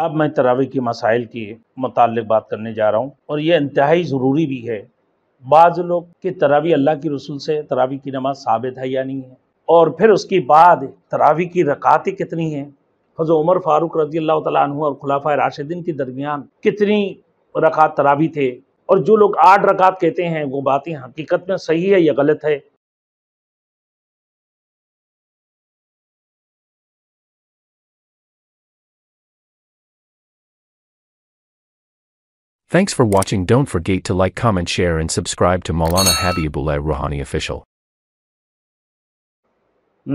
अब मैं तरावी के मसाइल के मतलब बात करने जा रहा हूँ और ये इंतहाई ज़रूरी भी है बाज़ लोग कि तरावी अल्लाह की रसूल से तरावी की नमाज साबित है या नहीं है और फिर उसके बाद तरावी की रकातें कितनी हैं हज़र उमर फ़ारूक रजी अल्लाह तु और खुलाफा राशिदीन के दरमियान कितनी रकात तरावी थे और जो लोग आठ रकात कहते हैं वो बातें हकीकत में सही है या गलत है Thanks for watching don't forget to like comment share and subscribe to Maulana Habibullah Rouhani official.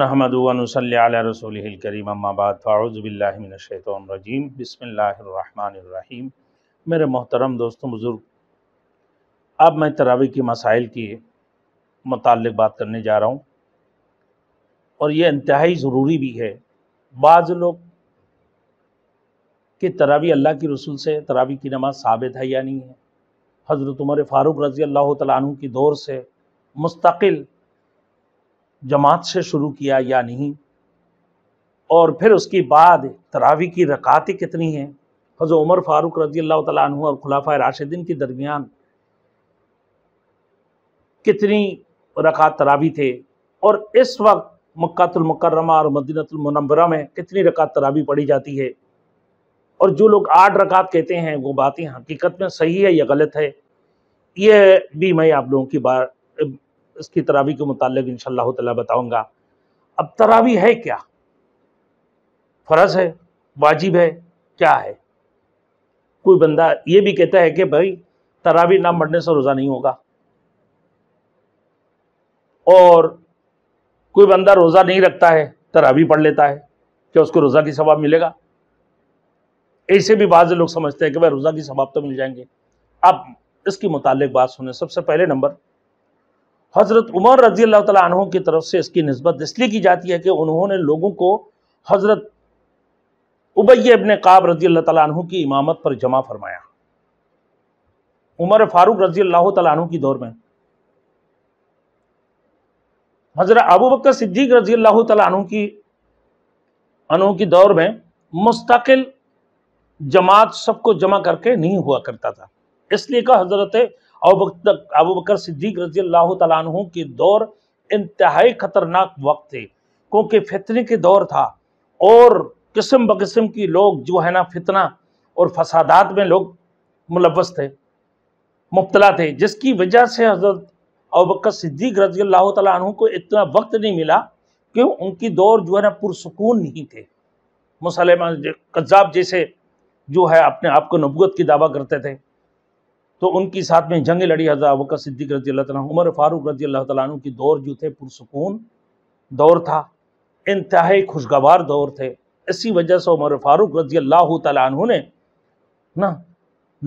नहमदनसल रसूल करीम अम्माबाद फ़ाउज़बिल्लिनशैतरजीम बसमीम मेरे मोहतरम दोस्तों बुज़ुर्ग अब मैं तरावी के मसाइल के मतलब बात करने जा रहा हूँ और ये इंतहाई ज़रूरी भी है बाज़ लोग कि तरावी अल्लाह की रसूल से तरावी की नमाज साबित है या नहीं है हज़रत उमर फ़ारूक रज़ी अल्लाह तु की दौर से मुस्तकिल जमात से शुरू किया या नहीं और फिर उसके बाद तरावी की रकातें कितनी हैं हज़र उमर फ़ारूक रज़ी अल्लाह तु और खुलाफा राशिदिन के दरमियान कितनी रकात तरावी थे और इस वक्त मक्तुलमकरमा और मदीनतमनवरा में कितनी रकात तरावी पढ़ी जाती है और जो लोग आठ रकात कहते हैं वो बातें हकीकत में सही है या गलत है ये भी मैं आप लोगों की बार इसकी तरावी के मुतालिक इन ताला बताऊँगा अब तरावी है क्या फ़र्ज है वाजिब है क्या है कोई बंदा ये भी कहता है कि भाई तरावी ना पढ़ने से रोज़ा नहीं होगा और कोई बंदा रोज़ा नहीं रखता है तरावी पढ़ लेता है क्या उसको रोज़ा की सवाब मिलेगा ऐसे भी बाज़ लोग समझते हैं कि भाई रोज़ा की सवाब तो मिल जाएंगे अब इसकी मुतल बात सुने सबसे पहले नंबर हज़रत उमर रजी अल्लाह तहों की तरफ से इसकी नस्बत इसलिए की जाती है कि उन्होंने लोगों को हज़रत उबैय अबन काब रजी अल्लाह तहों की इमामत पर जमा फरमाया उमर फारूक रजी अल्लाह तहों की दौर में हज़रत अबू बकर सिद्दीक रजी अल्लाह तहों की अनु की दौर में मुस्तकिल जमात सबको जमा करके नहीं हुआ करता था इसलिए कहा हजरत अबू बकर सिद्दीक रजी अल्लाह तु के दौर इंतहाई खतरनाक वक्त थे क्योंकि फितने के दौर था और किस्म किस्म की लोग जो है ना फितना और फसादात में लोग मुलवस थे मुबतला थे जिसकी वजह से हजरत अबकर सिद्दीक रजी अल्लाह तु को इतना वक्त नहीं मिला क्यों उनकी दौर जो है ना पुरसकून नहीं थे मुसलमान कज्जाब जैसे जो है अपने आप को नबूत की दावा करते थे तो उनकी साथ में जंग लड़ी हज़रत वक़्त सिद्दीक रजी अल्लाह तला उमर फ़ारूक रजी अल्लाह तला की दौर जो थे पुरसकून दौर था इंतहाई खुशगवार दौर थे इसी वजह से उमर फ़ारूक रजी अल्लाह तु ने ना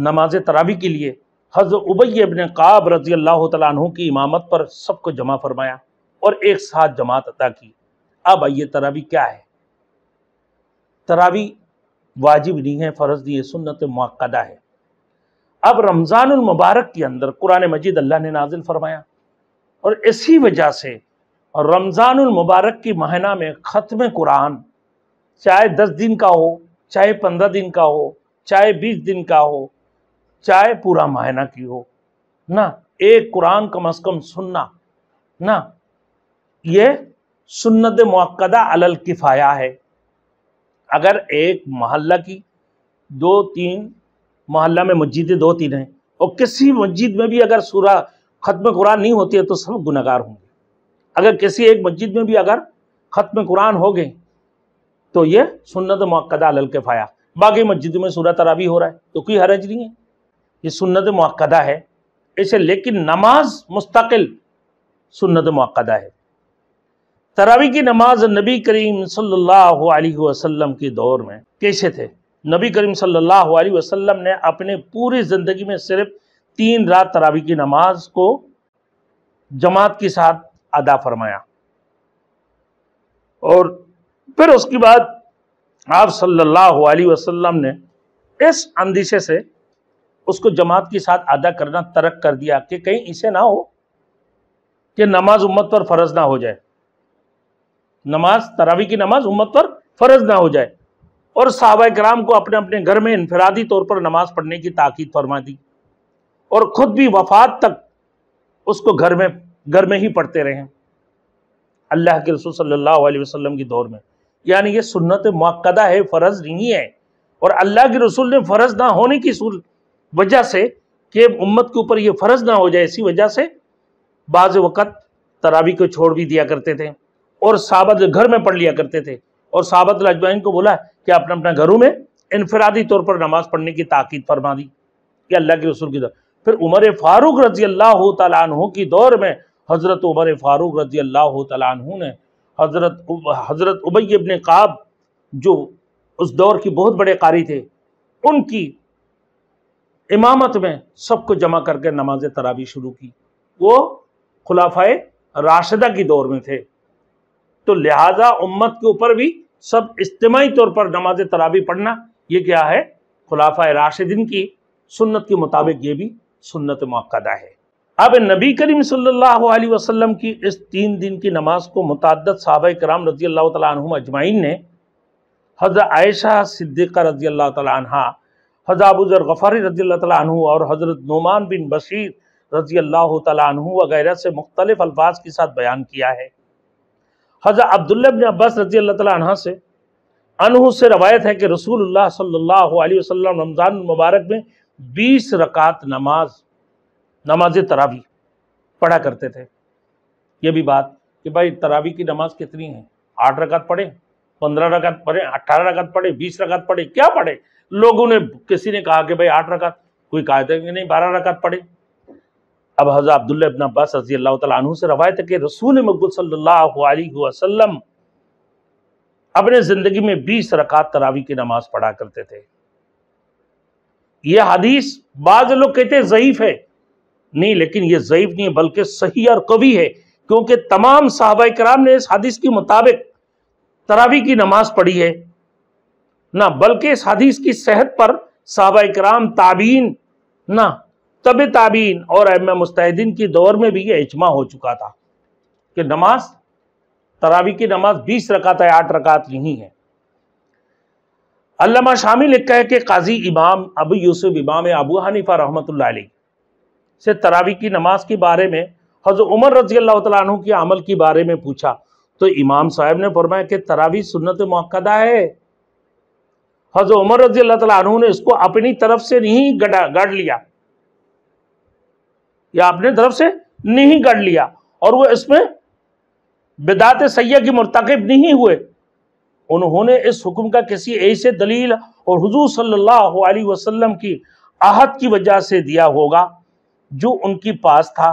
नमाज तरावी के लिए हज़र उबैय इबन काब रजी अल्लाह तु की इमामत पर सबको जमा फरमाया और एक साथ जमात अदा की अब आइए तरावी क्या है तरावी वाजिब नहीं है फ़र्ज़ नहीं है सुन्नत मक्दा है अब रमज़ान मुबारक के अंदर कुरान मजीद अल्लाह ने नाजिल फरमाया और इसी वजह से और रमज़ान मुबारक की महीना में ख़त्म कुरान चाहे दस दिन का हो चाहे पंद्रह दिन का हो चाहे बीस दिन का हो चाहे पूरा महीना की हो ना एक कुरान कम अज़ कम सुनना ना ये सुन्नत मक्दा अलल किफ़ाया है अगर एक मोहल्ला की दो तीन मोहल्ला में मस्जिदें दो तीन हैं और किसी मस्जिद में भी अगर सूरह ख़त्म कुरान नहीं होती है तो सब गुनागार होंगे अगर किसी एक मस्जिद में भी अगर ख़त्म कुरान हो गए तो ये सुन्नत मक्दा लल के फाया बाकी मस्जिदों में सूरा तरावी हो रहा है तो कोई हरज नहीं है ये सुन्नत मक्दा है इसे लेकिन नमाज मुस्तकिल सुन्नत मक्दा है तरावी की नमाज नबी करीम सल्लल्लाहु अलैहि वसल्लम के दौर में कैसे थे नबी करीम सल्लल्लाहु अलैहि वसल्लम ने अपने पूरी ज़िंदगी में सिर्फ तीन रात तरावी की नमाज को जमात के साथ अदा फरमाया और फिर उसके बाद आप सल्लल्लाहु अलैहि वसल्लम ने इस अंदेशे से उसको जमात के साथ अदा करना तरक कर दिया कि कहीं इसे ना हो कि नमाज उम्मत पर फर्ज ना हो जाए नमाज तरावी की नमाज उम्मत पर फर्ज ना हो जाए और साहबा कराम को अपने अपने घर में इनफरादी तौर पर नमाज पढ़ने की ताकीद फरमा दी और ख़ुद भी वफात तक उसको घर में घर में ही पढ़ते रहे अल्लाह के रसूल सल्लल्लाहु अलैहि वसल्लम की दौर में यानी ये सुन्नत मक्दा है फ़र्ज़ नहीं है और अल्लाह के रसूल ने फ़र्ज़ ना होने की वजह से कि उम्मत के ऊपर ये फ़र्ज़ ना हो जाए इसी वजह से बाज़ वक़्त तरावी को छोड़ भी दिया करते थे और साबत घर में पढ़ लिया करते थे और साबत अजमैन को बोला कि अपने अपने घरों में इनफरादी तौर पर नमाज पढ़ने की ताकीद फरमा दी कि अल्लाह के रसूल की दौर फिर उमर फारूक रजी अल्लाह तु की दौर में हज़रत उमर फारूक रजी अल्लाह तु ने हज़रत हज़रत उबै अबन काब जो उस दौर की बहुत बड़े कारी थे उनकी इमामत में सबको जमा करके नमाज तरावी शुरू की वो खुलाफा राशिदा की दौर में थे तो लिहाजा उम्मत के ऊपर भी सब इज्तमाही तौर पर नमाज तलाबी पढ़ना ये क्या है खुलाफा राशिदिन की सुन्नत के मुताबिक ये भी सुन्नत मौक़दा है अब नबी करीम सल्लल्लाहु अलैहि वसल्लम की इस तीन दिन की नमाज को मुतद साहब कराम रजी अल्लाह तुम अजमाइन ने हज़रत आयशा सिद्दीक़ा रजी अल्लाह तहा हज़रत अबूज़र गफ़ारी रजी अल्लाह तु और हज़रत नुमान बिन बशीर रजी अल्लाह तु वगैरह से मुख्तलिफ़ अल्फाज के साथ बयान किया है हज़र अब्दुल्लबिन अब्बास रजी अल्लाह से अनहू से रवायत है कि रसूल सल्ला वसम रमज़ान मुबारक में बीस रकात नमाज नमाज तरावी पढ़ा करते थे ये भी बात कि भाई तरावी की नमाज कितनी है आठ रकात पढ़े पंद्रह रकात पढ़े अट्ठारह रकात पढ़े बीस रकात पढ़े क्या पढ़े लोगों ने किसी ने कहा कि भाई आठ रकात कोई कहा नहीं बारह रकात पढ़े अब हज़र अब्दुल्ला इबन अब्बास रजी अल्लाह तु से रवायत के रसूल मकबूल सल्लल्लाहु अलैहि वसल्लम अपने ज़िंदगी में बीस रकात तरावी की नमाज़ पढ़ा करते थे यह हदीस बाज लोग कहते ज़यीफ़ है नहीं लेकिन यह ज़यीफ़ नहीं है बल्कि सही और कवि है क्योंकि तमाम साहबा कराम ने इस हदीस के मुताबिक तरावी की नमाज पढ़ी है ना बल्कि इस हदीस की सेहत पर साहबा कराम ताबीन ना तब ताबीन और अम मुस्तैदीन की दौर में भी ये इजमा हो चुका था कि नमाज तरावी की नमाज बीस रकात है आठ रकात नहीं है अल्लामा शामी लिखा है कि काजी इमाम अबू यूसुफ इमाम अबू हनीफा रहमत से तरावी की नमाज के बारे में हजर उमर रजी अल्लाह तन के अमल के बारे में पूछा तो इमाम साहब ने फरमाया कि तरावी सुन्नत मौकदा है हजर उमर रजी अल्लाह तु ने इसको अपनी तरफ से नहीं गढ़ लिया या अपने तरफ से नहीं कर लिया और वो इसमें बिदात सैया की मरतकब नहीं हुए उन्होंने इस हुक्म का किसी ऐसे दलील और हजू सल्लल्लाहु अलैहि वसल्लम की आहत की वजह से दिया होगा जो उनके पास था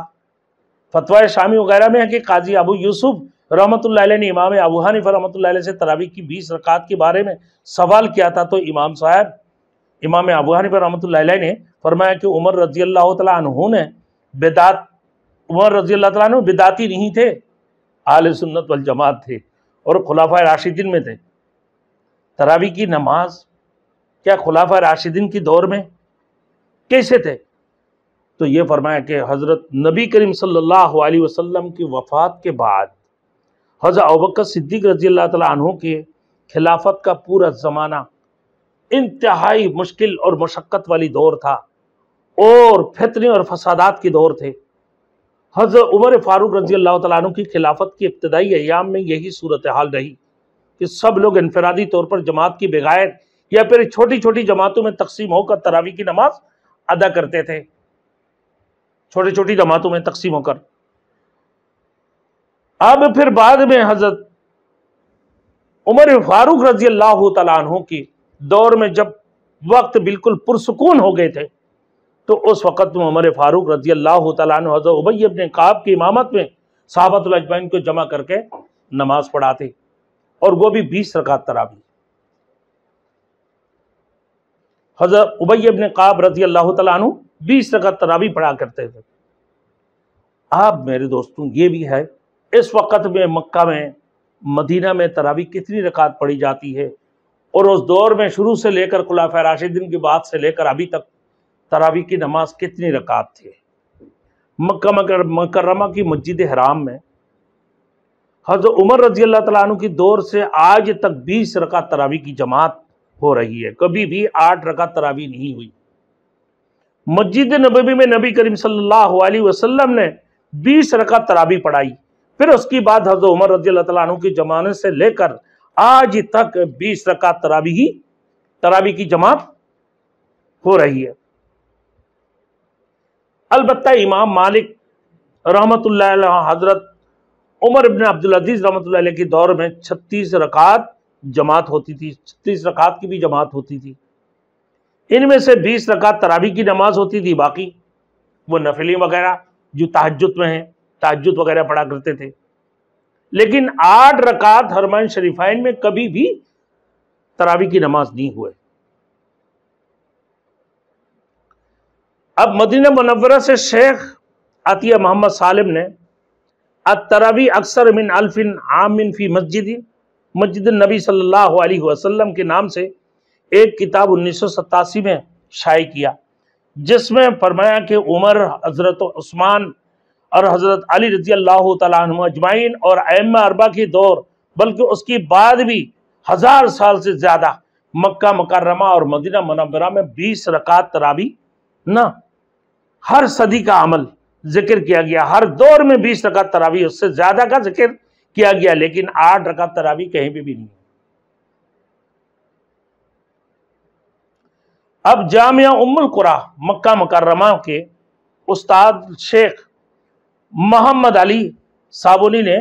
फतवा शामी वगैरह में है कि काजी अबू यूसुफ रहमत ने इमाम अबू हनीफ रहमत से तरावी की बीस रकात के बारे में सवाल किया था तो इमाम साहब इमाम अबू हनीफ रहमत ने फरमाया कि उमर रजी अल्लाह तहों ने बेदात उमर रजी अल्लाह बेदाती नहीं थे आल सुन्नत वल जमात थे और खुलाफा राशिदीन में थे तरावी की नमाज क्या खुलाफा राशिदीन की दौर में कैसे थे तो ये फरमाया कि हज़रत नबी करीम सल्लल्लाहु अलैहि वसल्लम की वफ़ात के बाद हज़रत अबकर सिद्दीक रजी अल्लाह तु के खिलाफत का पूरा ज़माना इंतहाई मुश्किल और मशक्क़त वाली दौर था और फितने और फसादात के दौर थे हज़रत उमर फारूक रजी अल्लाह तु की खिलाफत की इब्तदाई अयाम में यही सूरत हाल रही कि सब लोग इनफरादी तौर पर जमात की बगैर या फिर छोटी छोटी जमातों में तकसीम होकर तरावी की नमाज अदा करते थे छोटी छोटी जमातों में तकसीम होकर अब फिर बाद में हजरत उमर फारूक रजी अल्लाह तु की दौर में जब वक्त बिल्कुल पुरसकून हो गए थे तो उस वक़्त में उमर फ़ारूक रजी अल्लाह तजर उबई अपने काब की इमामत में अजमैन को जमा करके नमाज पढ़ाते और वो भी बीस रकात तरावी हज़र उबई अपने काब रजी अल्लाह तु बीस रकात तरावी पढ़ा करते थे आप मेरे दोस्तों ये भी है इस वक्त में मक्का में मदीना में तरावी कितनी रकात पढ़ी जाती है और उस दौर में शुरू से लेकर खुलाफ राशिदिन की बात से लेकर अभी तक तरावी की नमाज कितनी रकात थी मक्का मकर मकरमा की मस्जिद हराम में हजरत उमर रजी अल्लाह तला की दौर से आज तक बीस रकात तरावी की जमात हो रही है कभी भी आठ रकात तरावी नहीं हुई मस्जिद नबी में नबी करीम सल्लल्लाहु अलैहि वसल्लम ने बीस रकात तरावी पढ़ाई फिर उसकी बाद हजरत उमर रजी अल्लाह के जमाने से लेकर आज तक बीस रकात तरावी ही तरावी की जमात हो रही है अलबत् इमाम मालिक रहमत हज़रत उमर इबन अब्दुलज़ीज़ रहमत के दौर में छत्तीस रकात जमात होती थी छत्तीस रकात की भी जमात होती थी इनमें से बीस रकात तरावी की नमाज होती थी बाकी वो नफिली वगैरह जो तहजुद में हैं तहजुद वगैरह पढ़ा करते थे लेकिन आठ रकात हरमान शरीफाइन में कभी भी तरावी की नमाज नहीं हुए अब मदीना मनवरा से शेख अतिया मोहम्मद सालिम ने अतरावी अक्सर मिन अल्फिन आमिन फी मस्जिद मस्जिद नबी सल्लल्लाहु अलैहि वसल्लम के नाम से एक किताब उन्नीस में शाये किया जिसमें फरमाया कि उमर हज़रत उस्मान और हज़रत अली रजी अल्लाह तुम और अम अरबा की दौर बल्कि उसकी बाद भी हज़ार साल से ज़्यादा मक्का मकरमा और मदीना मनवरा में बीस रकात तराबी ना हर सदी का अमल जिक्र किया गया हर दौर में बीस रकात तरावी उससे ज़्यादा का जिक्र किया गया लेकिन आठ रकात तरावी कहीं भी, भी नहीं अब जामिया उम्मुल कुरा मक्का मकरमा के उस्ताद शेख मोहम्मद अली साबुनी ने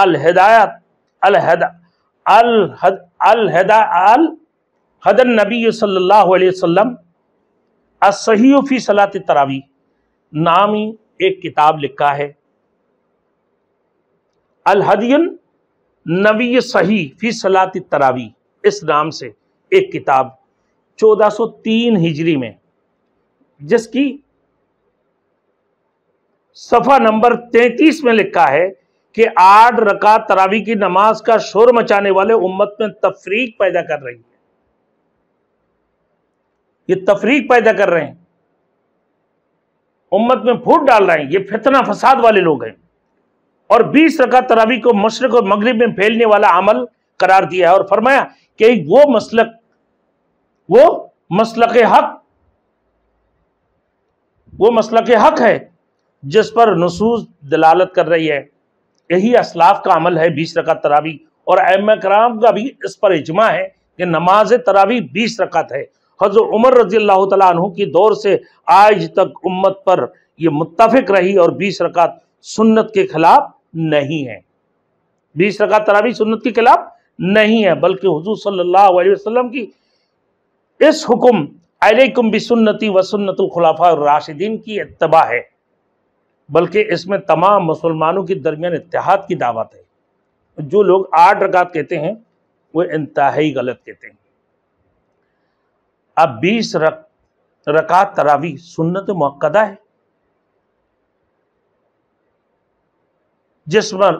अल हिदायत अल अल हद अल हदा अल हदन नबी सल्लल्लाहु अलैहि वसल्लम असही फ़ी सलात तरावी नामी एक किताब लिखा है अलहदियन नबी सही फी सलात तरावी इस नाम से एक किताब 1403 हिजरी में जिसकी सफ़ा नंबर 33 में लिखा है कि आठ रका तरावी की नमाज का शोर मचाने वाले उम्मत में तफरीक पैदा कर रही है ये तफरीक पैदा कर रहे हैं उम्मत में फूट डाल रहे हैं ये फितना फसाद वाले लोग हैं और बीस रखा तरावी को मशरक और मगरब में फैलने वाला अमल करार दिया है और फरमाया कि वो मसलक वो मसलक हक वो मसलक हक है जिस पर नसूस दलालत कर रही है यही असलाफ का अमल है बीस रकात तरावी और एम कराम का भी इस पर इजमा है कि नमाज तरावी बीस रकात है हज़र उमर रजी अल्लाह की दौर से आज तक उम्मत पर यह मुतफिक रही और बीस रकात सुन्नत के खिलाफ नहीं है बीस रकात तरावी सुन्नत के खिलाफ नहीं है बल्कि हजूर सल्लाम की इस हुक्म भी बिसन्नति व खुलाफा राशिदीन की इतबा है बल्कि इसमें तमाम मुसलमानों के दरमियान इतिहाद की दावत है जो लोग आठ रकात कहते हैं वो इंतहाई गलत कहते हैं अब 20 रक, रका तरावी सुन्नत मक्दा है जिस पर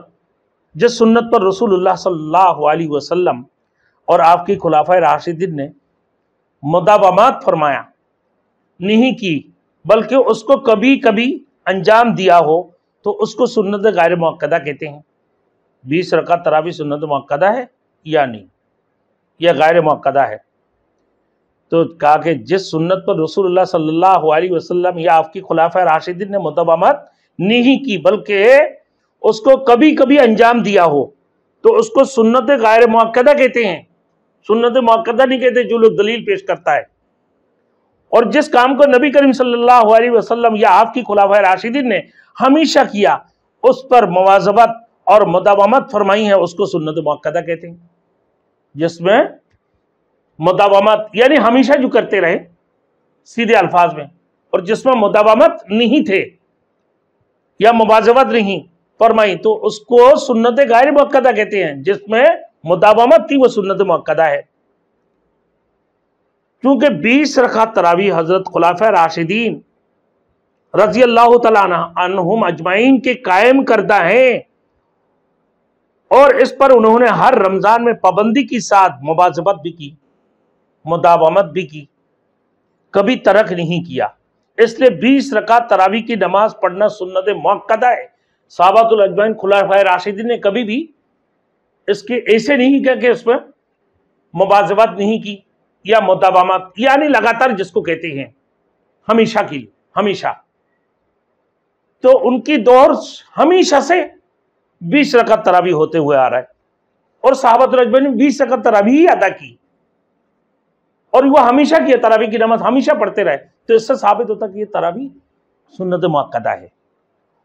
जिस सुन्नत पर रसूलुल्लाह सल्लल्लाहु अलैहि वसल्लम और आपके खुलाफा राशिदीन ने मुदाबामात फरमाया नहीं की बल्कि उसको कभी कभी अंजाम दिया हो तो उसको सुन्नत गायर मक्दा कहते हैं बीस रका तरावी सुन्नत मक्दा है या नहीं यह गायर मक्दा है तो कहा कि जिस सुन्नत पर रसूल सल्लल्लाहु अलैहि वसल्लम या आपकी खुलाफा राशिदीन ने मुतबामत नहीं की बल्कि उसको कभी कभी अंजाम दिया हो तो उसको सुन्नत गैर मौकदा कहते हैं सुन्नत मौकदा नहीं कहते जो लोग दलील पेश करता है और जिस काम को नबी करीम सल्लल्लाहु अलैहि वसल्लम या आपकी खुलाफा राशिदीन ने हमेशा किया उस पर मुवाजबत और मुदामत फरमाई है उसको सुन्नत मौकदा कहते हैं जिसमें मुदावामत यानी हमेशा जो करते रहे सीधे अल्फाज में और जिसमें मुदावामत नहीं थे या मुबाजवत नहीं फरमाई तो उसको सुन्नत गैर मक्दा कहते हैं जिसमें मुदावामत थी वो सुन्नत मक्दा है क्योंकि बीस रखा तरावी हजरत खुलाफ राशिदीन रजी अल्लाह तहम अजमाइन के कायम करता है और इस पर उन्होंने हर रमज़ान में पाबंदी के साथ मुबाजबत भी की मुदावमत भी की कभी तरक नहीं किया इसलिए बीस रकात तरावी की नमाज पढ़ना सुन्नत मौकदा है साबातुल अजमैन खुलाफा राशिदी ने कभी भी इसके ऐसे नहीं कह के उसमें मुबाजबत नहीं की या मुदाबामत यानी लगातार जिसको कहते हैं हमेशा की हमेशा तो उनकी दौर हमेशा से बीस रकत तरावी होते हुए आ रहा है और साहबत रजबन ने बीस रकत तरावी ही अदा की और वो हमेशा किया तरावी की नमाज हमेशा पढ़ते रहे तो इससे साबित होता कि यह तरावी सुन्नत मक्दा है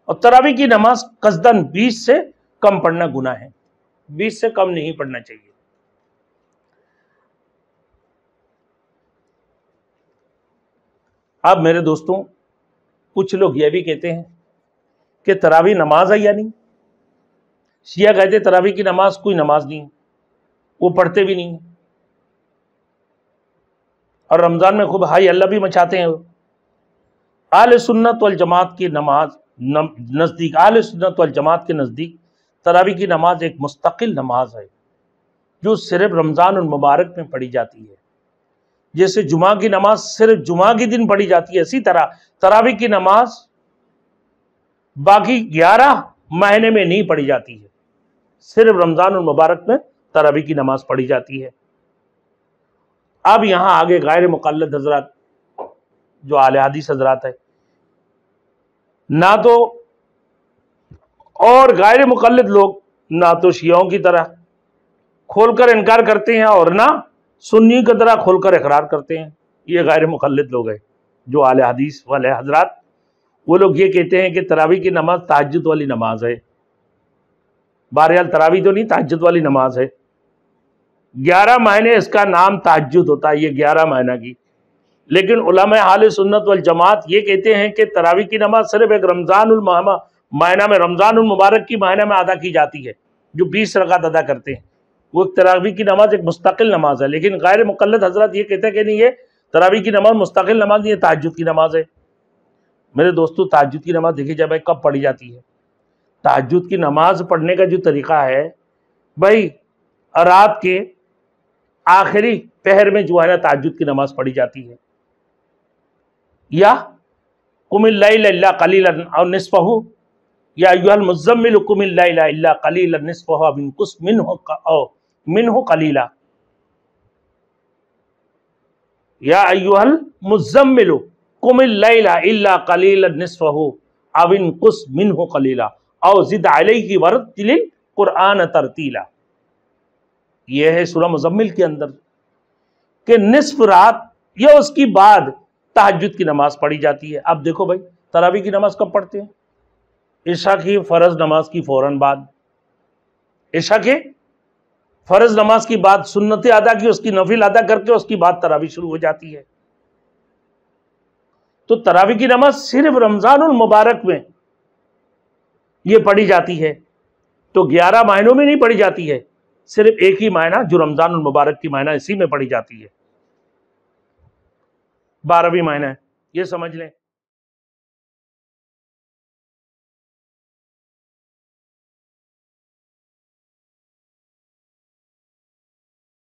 और तरावी की नमाज कसदन बीस से कम पढ़ना गुना है बीस से कम नहीं पढ़ना चाहिए अब मेरे दोस्तों कुछ लोग यह भी कहते हैं कि तरावी नमाज है या नहीं शिया कहते तरावी की नमाज कोई नमाज नहीं वो पढ़ते भी नहीं और रमज़ान में खूब हाई अल्लाह भी मचाते हैं आल सुन्नत वल जमात की नमाज नज़दीक आल सुन्नत वल जमात के नज़दीक तरावी की नमाज एक मुस्तकिल नमाज है जो सिर्फ रमज़ान और मुबारक में पढ़ी जाती है जैसे जुमा की नमाज सिर्फ जुमा के दिन पढ़ी जाती है इसी तरह तरावी की नमाज बाकी ग्यारह महीने में नहीं पढ़ी जाती है सिर्फ रमज़ान और मुबारक में तरावी की नमाज पढ़ी जाती है अब यहां आगे गैर मुकलद हजरात जो आल हदीस हजरात है ना तो और गैर मुकलद लोग ना तो शियाओं की तरह खोलकर इनकार करते हैं और ना सुन्नी की तरह खोलकर इकरार करते हैं ये गैर मुखलत लोग हैं जो आल हदीस वाले हजरात वो लोग ये कहते हैं कि तरावी की नमाज तहजद वाली नमाज है बहरहाल तरावी तो नहीं तहजद वाली नमाज है ग्यारह महीने इसका नाम ताजुद होता है ये ग्यारह महीना की लेकिन उलम हाल सुन्नत वल जमात ये कहते हैं कि तरावी की नमाज सिर्फ एक रमज़ान मायना में रमज़ान मुबारक की मायना में अदा की जाती है जो बीस रकात अदा करते हैं वो तरावी की नमाज एक मुस्तकिल नमाज है लेकिन गैर मुकलत हजरत ये कहते हैं कि नहीं ये तरावी की नमाज मुस्तकिल नमाज नहीं है ताजुद की नमाज है मेरे दोस्तों ताजुद की नमाज देखी जाए भाई कब पढ़ी जाती है ताजुद की नमाज पढ़ने का जो तरीका है भाई रात के आखिरी पहर में जो है ना ताजुद की नमाज पढ़ी जाती है या कुमिल्ला कलील और या युहल मुजम्मिल कलील मिन हो मिन हो कलीला या मुजम्मिल कलील मिन हो कलीला और जिद की वरत कुरान तरतीला यह है सूरह मुजम्मिल के अंदर कि निसफ रात या उसकी बाद तहजद की नमाज़ पढ़ी जाती है अब देखो भाई तरावी की नमाज़ कब पढ़ते हैं ईशा की फ़र्ज़ नमाज की फौरन बाद ईशा के फ़र्ज़ नमाज की बात सुन्नत अदा की उसकी नफिल अदा करके उसकी बात तरावी शुरू हो जाती है तो तरावी की नमाज सिर्फ रमज़ान मुबारक में यह पढ़ी जाती है तो ग्यारह महीनों में नहीं पढ़ी जाती है सिर्फ एक ही मायना जो रमज़ान और मुबारक की मायना इसी में पड़ी जाती है बारहवीं मायना है ये समझ लें